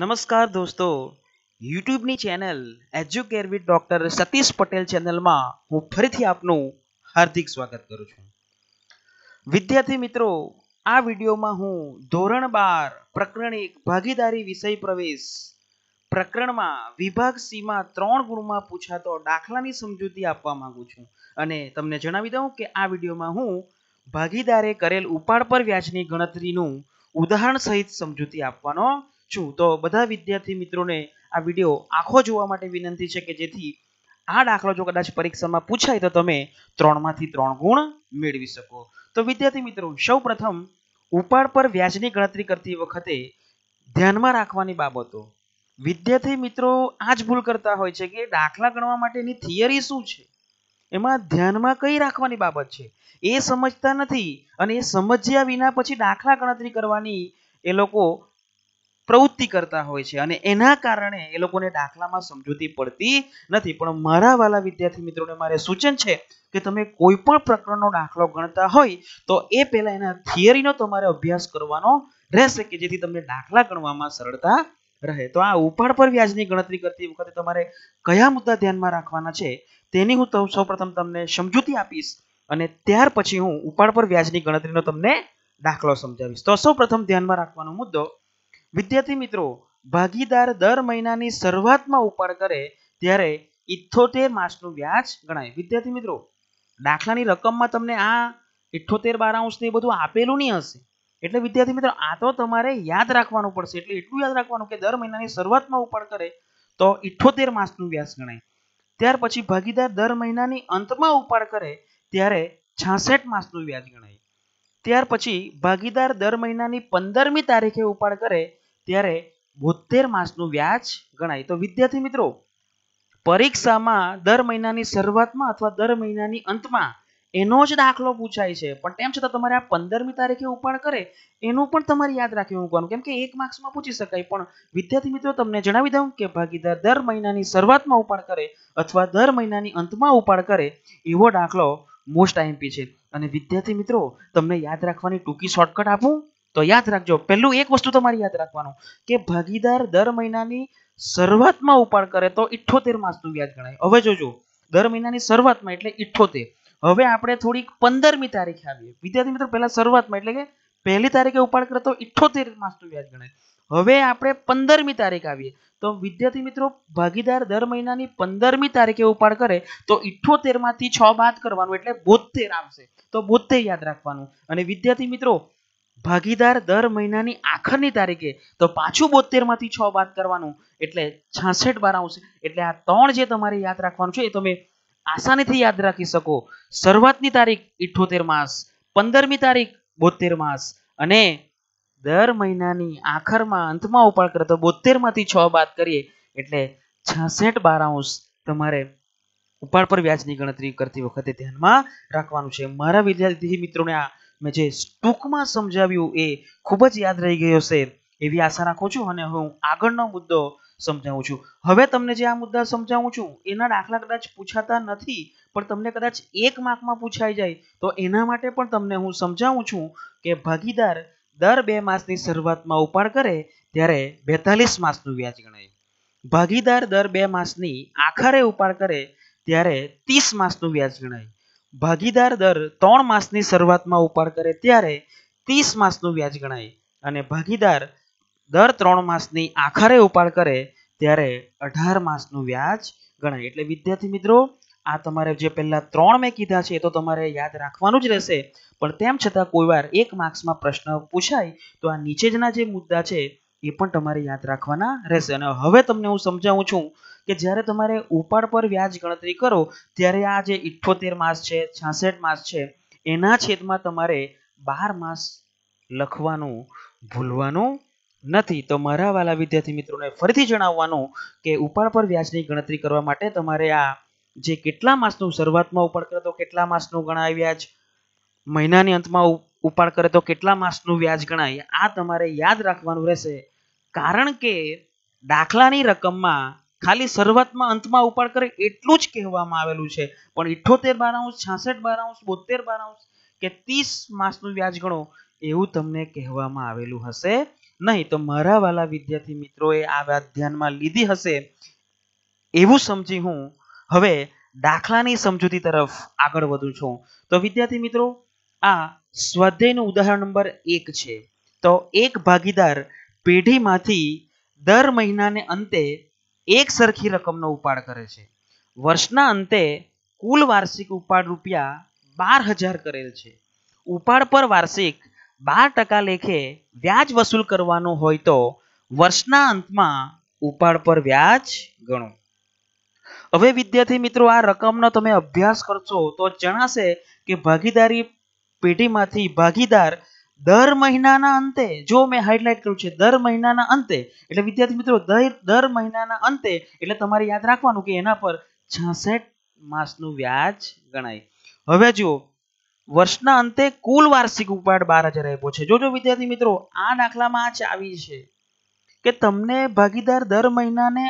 નમસ્કાર દોસ્તો યુટ્યુબની channel Educare with doctor Satish Patel ચેનલમાં હું ફરીથી આપનું હાર્દિક સ્વાગત કરું છું વિદ્યાર્થી મિત્રો આ વિડીયોમાં હું ધોરણ બાર પ્રકરણ એક ભાગીદારી વિષય પ્રવેશ પ્રકરણમાં વિભાગ સીમાં ત્રણ ગુણમાં પૂછાતો દાખલાની સમજૂતી આપવા માંગુ છું અને તમને જણાવી દઉં કે આ વિડીયોમાં હું ભાગીદારે કરેલ ઉપાડ પર વ્યાજની ગણતરીનું ઉદાહરણ સહિત સમજૂતી આપવાનો છું તો બધા વિદ્યાર્થી મિત્રોને આ વિડીયો આખો જોવા માટે વિનંતી છે કે જેથી આ દાખલો જો કદાચ પરીક્ષામાં પૂછાય તો તમે ત્રણમાંથી ત્રણ ગુણ મેળવી શકો તો વિદ્યાર્થી મિત્રો સૌ પ્રથમ ઉપાડ પર વ્યાજની ગણતરી કરતી વખતે ધ્યાનમાં રાખવાની બાબતો વિદ્યાર્થી મિત્રો આ જ ભૂલ કરતા હોય છે કે દાખલા ગણવા માટેની થિયરી શું છે એમાં ધ્યાનમાં કઈ રાખવાની બાબત છે એ સમજતા નથી અને એ સમજ્યા વિના પછી દાખલા ગણતરી કરવાની એ લોકો પ્રવૃત્તિ કરતા હોય છે અને એના કારણે એ લોકોને દાખલામાં સમજૂતી પડતી નથી પણ મારા વાલા વિદ્યાર્થી મિત્રોને મારે સૂચન છે કે તમે કોઈ પણ પ્રકરણનો દાખલો ગણતા હોય તો એ પહેલાં એના થિયરીનો તમારે અભ્યાસ કરવાનો રહેશે કે જેથી તમને દાખલા ગણવામાં સરળતા રહે તો આ ઉપાડ પર વ્યાજની ગણતરી કરતી વખતે તમારે કયા મુદ્દા ધ્યાનમાં રાખવાના છે તેની હું સૌપ્રથમ તમને સમજૂતી આપીશ અને ત્યાર પછી હું ઉપાડ પર વ્યાજની ગણતરીનો તમને દાખલો સમજાવીશ તો સૌપ્રથમ ધ્યાનમાં રાખવાનો મુદ્દો વિદ્યાર્થી મિત્રો ભાગીદાર દર મહિનાની શરૂઆતમાં ઉપાડ કરે ત્યારે ઇઠ્ઠોતેર માસનું વ્યાજ ગણાય વિદ્યાર્થી મિત્રો દાખલાની રકમમાં તમને આ ઇઠ્ઠોતેર બારાઉન્સ ને બધું આપેલું નહીં હશે એટલે વિદ્યાર્થી મિત્રો આ તો તમારે યાદ રાખવાનું પડશે એટલે એટલું યાદ રાખવાનું કે દર મહિનાની શરૂઆતમાં ઉપાડ કરે તો ઇઠ્ઠોતેર માસનું વ્યાજ ગણાય ત્યાર પછી ભાગીદાર દર મહિનાની અંતમાં ઉપાડ કરે ત્યારે છાસઠ માસનું વ્યાજ ગણાય ત્યાર પછી ભાગીદાર દર મહિનાની પંદરમી તારીખે ઉપાડ કરે ત્યારે બોતેર માસનું વ્યાજ ગણાય તો વિદ્યાર્થી મિત્રો પરીક્ષામાં દર મહિનાની શરૂઆતમાં અથવા દર મહિનાની અંતમાં એનો જ દાખલો પૂછાય છે પણ તેમ છતાં તમારે આ પંદરમી તારીખે ઉપાડ કરે એનું પણ તમારે યાદ રાખી મૂકવાનું કેમ કે એક માર્ક્સમાં પૂછી શકાય પણ વિદ્યાર્થી મિત્રો તમને જણાવી દઉં કે ભાગીદાર દર મહિનાની શરૂઆતમાં ઉપાડ કરે અથવા દર મહિનાની અંતમાં ઉપાડ કરે એવો દાખલો મોસ્ટ આઈએમપી છે અને વિદ્યાર્થી મિત્રો તમને યાદ રાખવાની ટૂંકી શોર્ટકટ આપું તો યાદ રાખજો પહેલું એક વસ્તુ તમારે યાદ રાખવાનું કે ભાગીદાર દર મહિનાની શરૂઆતમાં ઉપાડ કરે તો ઇઠ્ઠોતેર માસનું વ્યાજ ગણાય હવે જોજો દર મહિનાની શરૂઆતમાં એટલે ઇઠ્ઠોતેર હવે આપણે થોડીક પંદરમી તારીખે આવીએ વિદ્યાર્થી મિત્રો પહેલા શરૂઆતમાં એટલે કે પહેલી તારીખે ઉપાડ કરે તો ઇઠ્ઠોતેર માસનું વ્યાજ ગણાય હવે આપણે પંદરમી તારીખ આવીએ તો વિદ્યાર્થી મિત્રો ભાગીદાર દર મહિનાની પંદરમી તારીખે ઉપાડ કરે તો ઇઠ્ઠોતેર માંથી છ બાદ કરવાનું એટલે બોતેર આવશે તો બોતેર યાદ રાખવાનું અને વિદ્યાર્થી મિત્રો ભાગીદાર દર મહિનાની આખરની તારીખે તો પાછું બોતેરમાંથી છ બાદ કરવાનું એટલે છાસઠ બાર આવશે એટલે આ ત્રણ જે તમારે યાદ રાખવાનું છે એ તમે આસાનીથી યાદ રાખી શકો શરૂઆતની તારીખ ઇઠોતેર માસ પંદરમી તારીખ બોતેર માસ અને દર મહિનાની આખરમાં અંતમાં ઉપાડ કરે તો બોતેરમાંથી છ બાદ કરીએ એટલે છાસઠ બારાંશ તમારે ઉપાડ પર વ્યાજની ગણતરી કરતી વખતે ધ્યાનમાં રાખવાનું છે મારા વિદ્યાર્થી મિત્રોને આ મેં જે ટૂંકમાં સમજાવ્યું એ ખૂબ જ યાદ રહી ગયો છે એવી આશા રાખું છું અને હું આગળનો મુદ્દો સમજાવું છું હવે તમને જે આ મુદ્દા સમજાવું છું એના દાખલા કદાચ પૂછાતા નથી પણ તમને કદાચ એક માર્કમાં પૂછાઈ જાય તો એના માટે પણ તમને હું સમજાવું છું કે ભાગીદાર દર બે માસની શરૂઆતમાં ઉપાડ કરે ત્યારે બેતાલીસ માસનું વ્યાજ ગણાય ભાગીદાર દર બે માસની આખરે ઉપાડ કરે ત્યારે ત્રીસ માસનું વ્યાજ ગણાય ભાગીદાર દર ત્રણ માસની શરૂઆતમાં ઉપાડ કરે ત્યારે ત્રીસ માસનું વ્યાજ ગણાય અને ભાગીદાર દર ત્રણ માસની આખરે ઉપાડ કરે ત્યારે અઢાર માસનું વ્યાજ ગણાય એટલે વિદ્યાર્થી મિત્રો આ તમારે જે પહેલાં ત્રણ મેં કીધા છે એ તો તમારે યાદ રાખવાનું જ રહેશે પણ તેમ છતાં કોઈવાર એક માર્ક્સમાં પ્રશ્ન પૂછાય તો આ નીચેના જે મુદ્દા છે એ પણ તમારે યાદ રાખવાના રહેશે અને હવે તમને હું સમજાવું છું કે જ્યારે તમારે ઉપાડ પર વ્યાજ ગણતરી કરો ત્યારે આ જે ઇઠ્ઠોતેર માસ છે છાસઠ માસ છે એના છેદમાં તમારે બાર માસ લખવાનું ભૂલવાનું નથી તો મારા વાલા વિદ્યાર્થી મિત્રોને ફરીથી જણાવવાનું કે ઉપાડ પર વ્યાજની ગણતરી કરવા માટે તમારે આ જે કેટલા માસનું શરૂઆતમાં ઉપાડ કરે તો કેટલા માસનું ગણાય વ્યાજ મહિનાની અંતમાં ઉપાડ કરે તો કેટલા માસનું વ્યાજ ગણાય આ તમારે યાદ રાખવાનું રહેશે કારણ કે દાખલાની રકમમાં ખાલી શરૂઆતમાં અંતમાં ઉપાડ કરે એટલું જ કહેવામાં આવેલું છે પણ ઇઠોતેર બારાઉન્સ છાસઠ બારાઉન્સ બોતેર બારાઉન્સ કે ત્રીસ માસનું વ્યાજ ગણો એવું તમને કહેવામાં આવેલું હશે નહીં તો મારા વાલા વિદ્યાર્થી મિત્રોએ આ વાત ધ્યાનમાં લીધી હશે એવું સમજી હું હવે દાખલાની સમજૂતી તરફ આગળ વધું છું તો વિદ્યાર્થી મિત્રો આ સ્વાધ્યાયનું ઉદાહરણ નંબર એક છે તો એક ભાગીદાર પેઢીમાંથી દર મહિનાને અંતે એક સરખી રકમનો ઉપાડ કરે છે વર્ષના અંતે કુલ વાર્ષિક ઉપાડ રૂપિયા બાર હજાર કરેલ છે ઉપાડ પર વાર્ષિક બાર ટકા લેખે વ્યાજ વસૂલ કરવાનો હોય તો વર્ષના અંતમાં ઉપાડ પર વ્યાજ ગણો હવે વિદ્યાર્થી મિત્રો આ રકમનો તમે અભ્યાસ કરશો તો જણાશે કે ભાગીદારી પેઢીમાંથી ભાગીદાર દર મહિનાના અંતે જો મેં હાઇલાઇટ કર્યું છે દર મહિનાના અંતે એટલે વિદ્યાર્થી મિત્રો દર મહિનાના અંતે એટલે તમારે યાદ રાખવાનું કે એના પર છાસઠ માસનું વ્યાજ ગણાય હવે જુઓ વર્ષના અંતે કુલ વાર્ષિક ઉપાડ બાર હજાર આપ્યો છે જોજો વિદ્યાર્થી મિત્રો આ દાખલામાં આ ચાવી છે કે તમને ભાગીદાર દર મહિનાને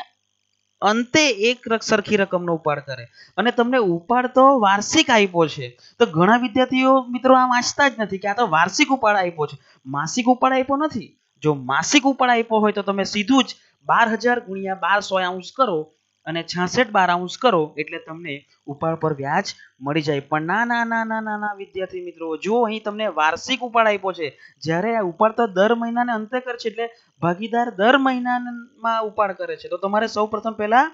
અંતે એક સરખી રકમનો ઉપાડ કરે અને તમને ઉપાડ તો વાર્ષિક આપ્યો છે તો ઘણા વિદ્યાર્થીઓ મિત્રો આ વાંચતા જ નથી કે આ તો વાર્ષિક ઉપાડ આપ્યો છે માસિક ઉપાડ આપ્યો નથી જો માસિક ઉપાડ આપ્યો હોય તો તમે સીધું જ બાર હજાર ગુણ્યા બાર સો કરો અને છાસઠ બાર કરો એટલે તમને ઉપાડ પર વ્યાજ મળી જાય પણ ના ના ના ના ના ના વિદ્યાર્થી મિત્રો જો અહીં તમને વાર્ષિક ઉપાડ આપ્યો છે જ્યારે ઉપાડ તો દર મહિનાને અંતે કરે છે એટલે ભાગીદાર દર મહિનામાં ઉપાડ કરે છે તો તમારે સૌ પ્રથમ પહેલાં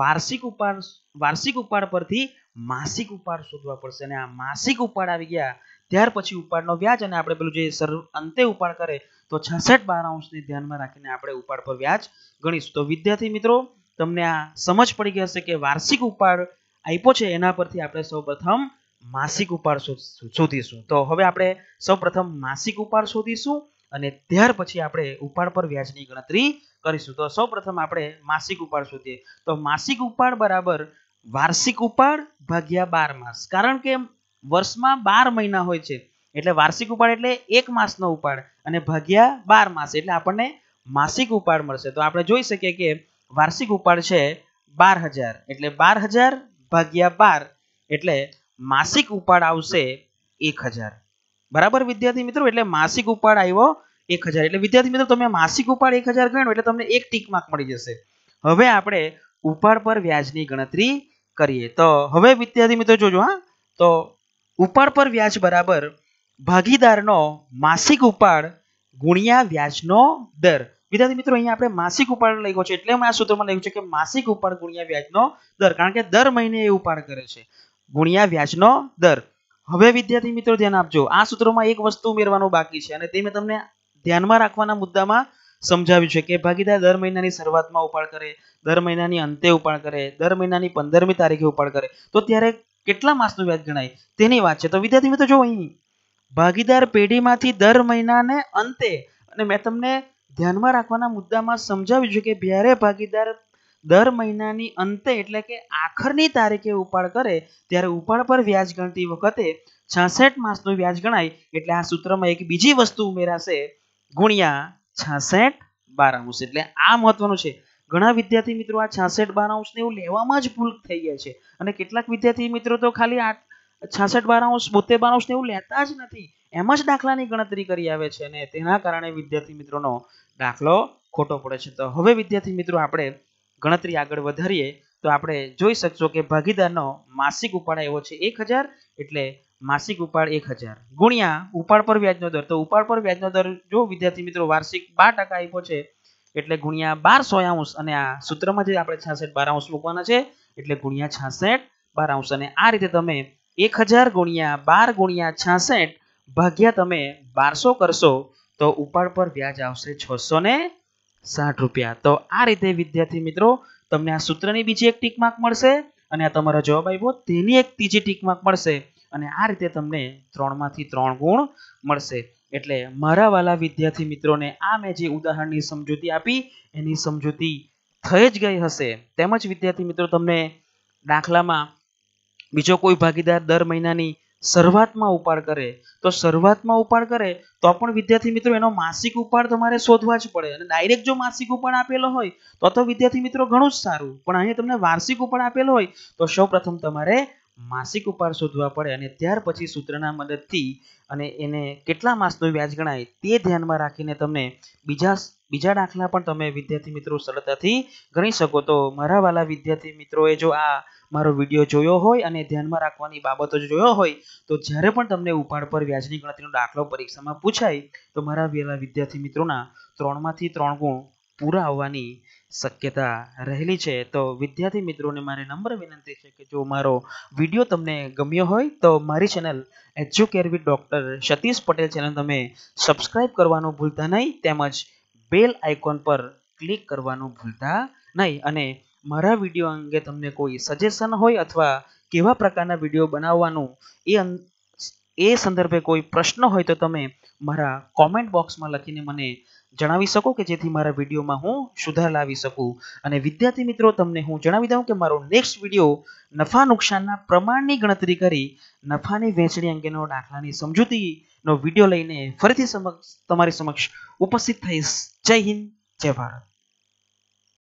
વાર્ષિક ઉપાડ વાર્ષિક ઉપાડ પરથી માસિક ઉપાડ શોધવા પડશે અને આ માસિક ઉપાડ આવી ગયા ત્યાર પછી ઉપાડનો વ્યાજ અને આપણે પેલું જે સર અંતે ઉપાડ કરે તો છાસઠ બાર અંશને ધ્યાનમાં રાખીને આપણે ઉપાડ પર વ્યાજ ગણીશું તો વિદ્યાર્થી મિત્રો તમને આ સમજ પડી ગઈ હશે કે વાર્ષિક ઉપાડ આપ્યો છે એના પરથી આપણે સૌપ્રથમ માસિક ઉપાડ શોધીશું તો હવે આપણે સૌપ્રથમ માસિક ઉપાડ શોધીશું અને ત્યાર પછી આપણે ઉપાડ પર વ્યાજની ગણતરી કરીશું તો સૌપ્રથમ આપણે માસિક ઉપાડ શોધીએ તો માસિક ઉપાડ બરાબર વાર્ષિક ઉપાડ ભાગ્યા બાર માસ કારણ કે વર્ષમાં બાર મહિના હોય છે એટલે વાર્ષિક ઉપાડ એટલે એક માસનો ઉપાડ અને ભાગ્યા બાર માસ એટલે આપણને માસિક ઉપાડ મળશે તો આપણે જોઈ શકીએ કે વાર્ષિક ઉપાડ છે બાર હજાર એટલે બાર હજાર ભાગ્યા બાર એટલે માસિક ઉપાડ આવશે એક હજાર બરાબર વિદ્યાર્થી મિત્રો એટલે માસિક ઉપાડ આવ્યો એક હજાર એટલે વિદ્યાર્થી મિત્રો તમે માસિક ઉપાડ એક હજાર ગણો એટલે તમને એક ટીક માર્ક મળી જશે હવે આપણે ઉપાડ પર વ્યાજની ગણતરી કરીએ તો હવે વિદ્યાર્થી મિત્રો જોજો હા તો ઉપાડ પર વ્યાજ બરાબર ભાગીદારનો માસિક ઉપાડ ગુણ્યા વ્યાજનો દર વિદ્યાર્થી મિત્રો અહીંયા આપણે માસિક ઉપાડ લખ્યો છે એટલે આ સૂત્રમાં લખ્યું છે કે માસિક ઉપાડ ગુણ્યા વ્યાજનો દર કારણ કે દર મહિને એ ઉપાડ કરે છે ગુણ્યા વ્યાજનો દર હવે વિદ્યાર્થી મિત્રો ધ્યાન આપજો આ સૂત્રમાં એક વસ્તુ ઉમેરવાનું બાકી છે અને તે મેં તમને ધ્યાનમાં રાખવાના મુદ્દામાં સમજાવ્યું છે કે ભાગીદાર દર મહિનાની શરૂઆતમાં ઉપાડ કરે દર મહિનાની અંતે ઉપાડ કરે દર મહિનાની પંદરમી તારીખે ઉપાડ કરે તો ત્યારે કેટલા માસનું વ્યાજ ગણાય તેની વાત છે તો વિદ્યાર્થી મિત્રો જો અહીં ભાગીદાર પેઢીમાંથી દર મહિનાને અંતે અને મેં તમને ધ્યાનમાં રાખવાના મુદ્દામાં સમજાવ્યું છે કે જ્યારે ભાગીદાર દર મહિનાની અંતે એટલે કે આખરની તારીખે ઉપાડ કરે ત્યારે ઉપાડ પર વ્યાજ ગણતી વખતે છાસઠ માસનું વ્યાજ ગણાય એટલે આ સૂત્રમાં એક બીજી વસ્તુ ઉમેરાશે ગુણ્યા છાસઠ બારાઉસ એટલે આ મહત્વનું છે ઘણા વિદ્યાર્થી મિત્રો આ છાસઠ બારાઉસને એવું લેવામાં જ ભૂલ થઈ જાય છે અને કેટલાક વિદ્યાર્થી મિત્રો તો ખાલી આ છાસઠ બારાઉસ બોતેર ને એવું લેતા જ નથી એમ જ દાખલાની ગણતરી કરી આવે છે અને તેના કારણે વિદ્યાર્થી મિત્રોનો દાખલો ખોટો પડે છે તો હવે વિદ્યાર્થી મિત્રો આપણે ગણતરી આગળ વધારીએ તો આપણે જોઈ શકશો કે ભાગીદારનો માસિક ઉપાડ આવ્યો છે એક હજાર એટલે માસિક ઉપાડ એક હજાર ગુણ્યા ઉપાડ પર વ્યાજનો દર તો ઉપાડ પર વ્યાજનો દર જો વિદ્યાર્થી મિત્રો વાર્ષિક બાર ટકા આપ્યો છે એટલે ગુણ્યા બાર સોયાંશ અને આ સૂત્રમાં જે આપણે છાસઠ બારાંશ મૂકવાના છે એટલે ગુણ્યા છાસઠ બારાંશ અને આ રીતે તમે એક હજાર ગુણ્યા બાર ગુણ્યા છાસઠ ભાગ્યા તમે બારસો કરશો તો ઉપાડ પર વ્યાજ આવશે છસો ને સાઠ રૂપિયા તો આ રીતે વિદ્યાર્થી મિત્રો તમને આ સૂત્રની બીજી એક ટીક માર્ક મળશે અને આ તમારા જવાબ આવ્યો તેની એક ત્રીજી ટીક માર્ક મળશે અને આ રીતે તમને ત્રણમાંથી ત્રણ ગુણ મળશે એટલે મારા વાલા વિદ્યાર્થી મિત્રોને આ મેં જે ઉદાહરણની સમજૂતી આપી એની સમજૂતી થઈ જ ગઈ હશે તેમજ વિદ્યાર્થી મિત્રો તમને દાખલામાં બીજો કોઈ ભાગીદાર દર મહિનાની શરૂઆતમાં ઉપાડ કરે તો શરૂઆતમાં ઉપાડ કરે તો પણ વિદ્યાર્થી મિત્રો એનો માસિક ઉપાડ તમારે શોધવા જ પડે અને ડાયરેક્ટ જો માસિક ઉપાડ આપેલો હોય તો તો વિદ્યાર્થી મિત્રો ઘણું જ સારું પણ અહીં તમને વાર્ષિક ઉપાડ આપેલો હોય તો સૌપ્રથમ તમારે માસિક ઉપાડ શોધવા પડે અને ત્યાર પછી સૂત્રના મદદથી અને એને કેટલા માસનું વ્યાજ ગણાય તે ધ્યાનમાં રાખીને તમને બીજા બીજા દાખલા પણ તમે વિદ્યાર્થી મિત્રો સરળતાથી ગણી શકો તો મારા વાલા વિદ્યાર્થી મિત્રોએ જો આ મારો વિડીયો જોયો હોય અને ધ્યાનમાં રાખવાની બાબતો જોયો હોય તો જ્યારે પણ તમને ઉપાડ પર વ્યાજની ગણતરીનો દાખલો પરીક્ષામાં પૂછાય તો મારા વાલા વિદ્યાર્થી મિત્રોના ત્રણમાંથી ત્રણ ગુણ પૂરા આવવાની શક્યતા રહેલી છે તો વિદ્યાર્થી મિત્રોને મારે નંબર વિનંતી છે કે જો મારો વિડીયો તમને ગમ્યો હોય તો મારી channel Educare with doctor Satish Patel channel તમે સબસ્ક્રાઇબ કરવાનું ભૂલતા નહીં તેમજ બેલ આઇકોન પર ક્લિક કરવાનું ભૂલતા નહીં અને મારા વિડીયો અંગે તમને કોઈ સજેશન હોય અથવા કેવા પ્રકારના વિડીયો બનાવવાનું એ એ સંદર્ભે કોઈ પ્રશ્ન હોય તો તમે મારા કોમેન્ટ બોક્સમાં લખીને મને જણાવી શકો કે જેથી મારા વિડીયોમાં હું સુધાર લાવી શકું અને વિદ્યાર્થી મિત્રો તમને હું જણાવી દઉં કે મારો નેક્સ્ટ વિડીયો નફા નુકસાનના પ્રમાણની ગણતરી કરી નફાની વહેંચણી અંગેનો દાખલાની સમજૂતીનો વિડીયો લઈને ફરીથી સમક્ષ તમારી સમક્ષ ઉપસ્થિત થઈશ જય હિન્દ જય ભારત